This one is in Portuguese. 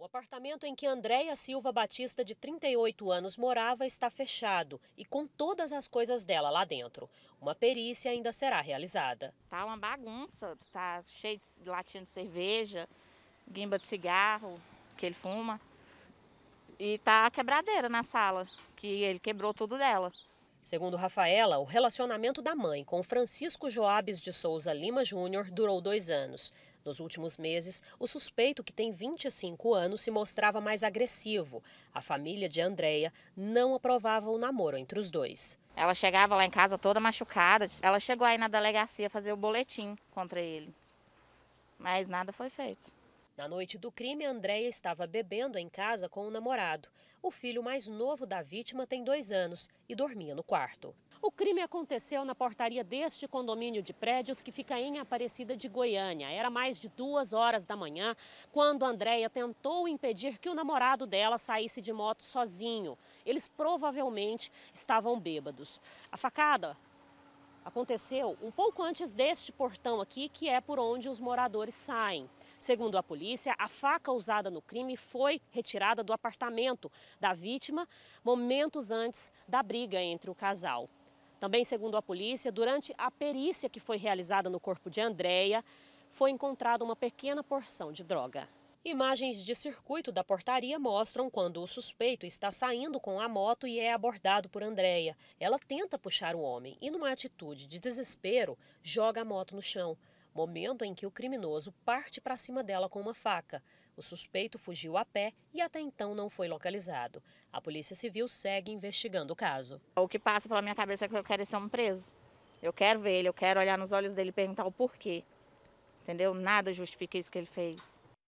O apartamento em que Andréia Silva Batista, de 38 anos, morava está fechado e com todas as coisas dela lá dentro. Uma perícia ainda será realizada. Tá uma bagunça, tá cheio de latinha de cerveja, guimba de cigarro que ele fuma e tá a quebradeira na sala, que ele quebrou tudo dela. Segundo Rafaela, o relacionamento da mãe com Francisco Joabes de Souza Lima Júnior durou dois anos. Nos últimos meses, o suspeito, que tem 25 anos, se mostrava mais agressivo. A família de Andréia não aprovava o namoro entre os dois. Ela chegava lá em casa toda machucada. Ela chegou aí na delegacia fazer o boletim contra ele. Mas nada foi feito. Na noite do crime, Andréia estava bebendo em casa com o namorado. O filho mais novo da vítima tem dois anos e dormia no quarto. O crime aconteceu na portaria deste condomínio de prédios que fica em Aparecida de Goiânia. Era mais de duas horas da manhã quando Andréia tentou impedir que o namorado dela saísse de moto sozinho. Eles provavelmente estavam bêbados. A facada aconteceu um pouco antes deste portão aqui, que é por onde os moradores saem. Segundo a polícia, a faca usada no crime foi retirada do apartamento da vítima momentos antes da briga entre o casal. Também, segundo a polícia, durante a perícia que foi realizada no corpo de Andréia, foi encontrada uma pequena porção de droga. Imagens de circuito da portaria mostram quando o suspeito está saindo com a moto e é abordado por Andréia. Ela tenta puxar o homem e, numa atitude de desespero, joga a moto no chão. Momento em que o criminoso parte para cima dela com uma faca. O suspeito fugiu a pé e até então não foi localizado. A Polícia Civil segue investigando o caso. O que passa pela minha cabeça é que eu quero esse homem preso. Eu quero ver ele, eu quero olhar nos olhos dele e perguntar o porquê. Entendeu? Nada justifica isso que ele fez.